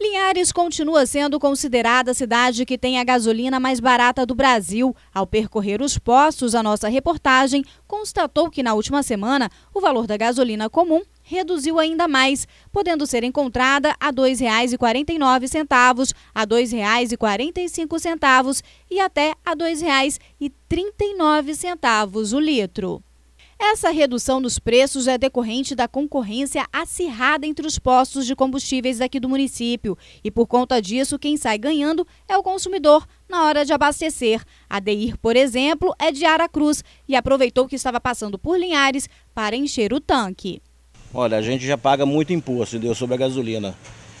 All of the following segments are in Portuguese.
Linhares continua sendo considerada a cidade que tem a gasolina mais barata do Brasil. Ao percorrer os postos, a nossa reportagem constatou que na última semana o valor da gasolina comum reduziu ainda mais, podendo ser encontrada a R$ 2,49, a R$ 2,45 e até a R$ 2,39 o litro. Essa redução nos preços é decorrente da concorrência acirrada entre os postos de combustíveis aqui do município. E por conta disso, quem sai ganhando é o consumidor na hora de abastecer. A DIR, por exemplo, é de Aracruz e aproveitou que estava passando por Linhares para encher o tanque. Olha, a gente já paga muito imposto, entendeu, sobre a gasolina.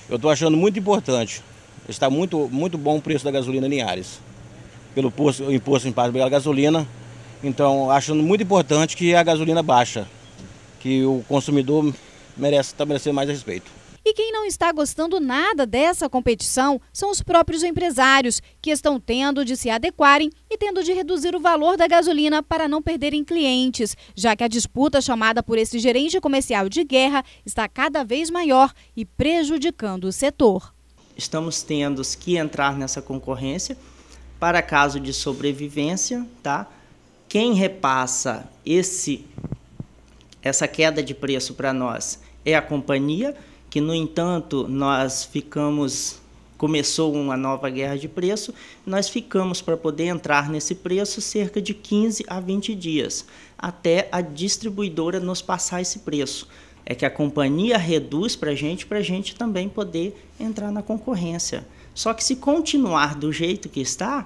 Eu estou achando muito importante. Está muito, muito bom o preço da gasolina em Linhares. Pelo imposto em parte pela gasolina, então, acho muito importante que a gasolina baixa, que o consumidor merece tá merecendo mais respeito. E quem não está gostando nada dessa competição são os próprios empresários, que estão tendo de se adequarem e tendo de reduzir o valor da gasolina para não perderem clientes, já que a disputa chamada por esse gerente comercial de guerra está cada vez maior e prejudicando o setor. Estamos tendo que entrar nessa concorrência para caso de sobrevivência, tá? quem repassa esse essa queda de preço para nós é a companhia, que no entanto nós ficamos começou uma nova guerra de preço, nós ficamos para poder entrar nesse preço cerca de 15 a 20 dias, até a distribuidora nos passar esse preço. É que a companhia reduz para a gente, para a gente também poder entrar na concorrência. Só que se continuar do jeito que está,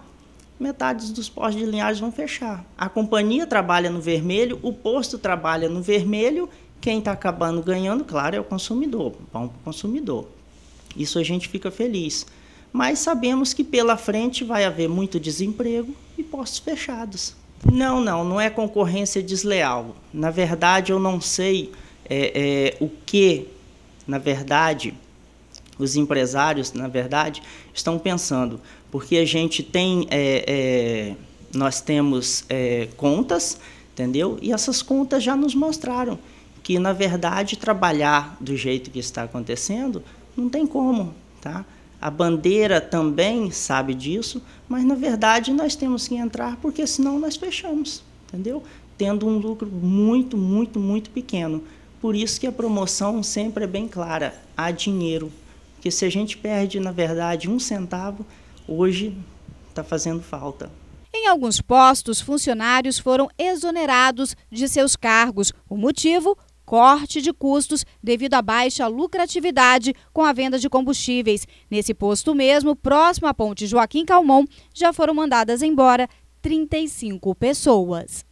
metade dos postos de linhagem vão fechar. A companhia trabalha no vermelho, o posto trabalha no vermelho, quem está acabando ganhando, claro, é o consumidor, pão para o consumidor. Isso a gente fica feliz. Mas sabemos que pela frente vai haver muito desemprego e postos fechados. Não, não, não é concorrência desleal. Na verdade, eu não sei é, é, o que, na verdade, os empresários, na verdade, estão pensando, porque a gente tem, é, é, nós temos é, contas, entendeu? E essas contas já nos mostraram que, na verdade, trabalhar do jeito que está acontecendo não tem como, tá? A bandeira também sabe disso, mas na verdade nós temos que entrar porque senão nós fechamos, entendeu? Tendo um lucro muito, muito, muito pequeno. Por isso que a promoção sempre é bem clara: há dinheiro, que se a gente perde, na verdade, um centavo, hoje está fazendo falta. Em alguns postos, funcionários foram exonerados de seus cargos. O motivo? corte de custos devido à baixa lucratividade com a venda de combustíveis. Nesse posto mesmo, próximo à ponte Joaquim Calmon, já foram mandadas embora 35 pessoas.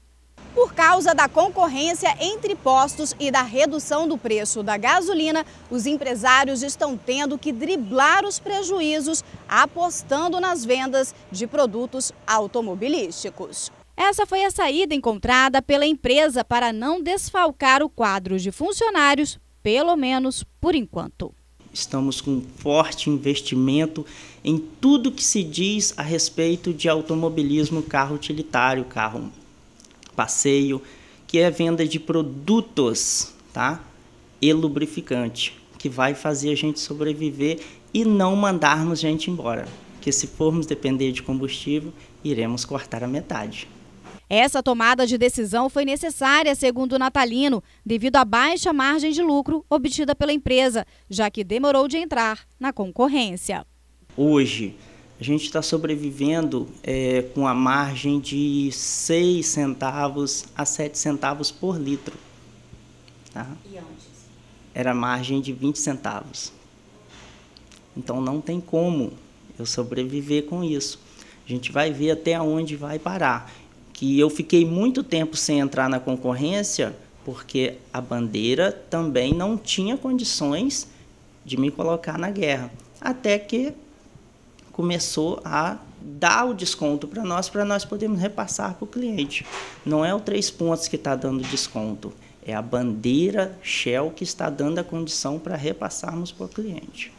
Por causa da concorrência entre postos e da redução do preço da gasolina, os empresários estão tendo que driblar os prejuízos apostando nas vendas de produtos automobilísticos. Essa foi a saída encontrada pela empresa para não desfalcar o quadro de funcionários, pelo menos por enquanto. Estamos com um forte investimento em tudo que se diz a respeito de automobilismo, carro utilitário, carro passeio, que é a venda de produtos, tá? E lubrificante, que vai fazer a gente sobreviver e não mandarmos gente embora, que se formos depender de combustível, iremos cortar a metade. Essa tomada de decisão foi necessária, segundo o Natalino, devido à baixa margem de lucro obtida pela empresa, já que demorou de entrar na concorrência. Hoje, a gente está sobrevivendo é, com a margem de 6 centavos a 7 centavos por litro. Tá? E antes? Era margem de 20 centavos. Então não tem como eu sobreviver com isso. A gente vai ver até onde vai parar. Que eu fiquei muito tempo sem entrar na concorrência porque a bandeira também não tinha condições de me colocar na guerra. Até que começou a dar o desconto para nós, para nós podermos repassar para o cliente. Não é o três pontos que está dando desconto, é a bandeira Shell que está dando a condição para repassarmos para o cliente.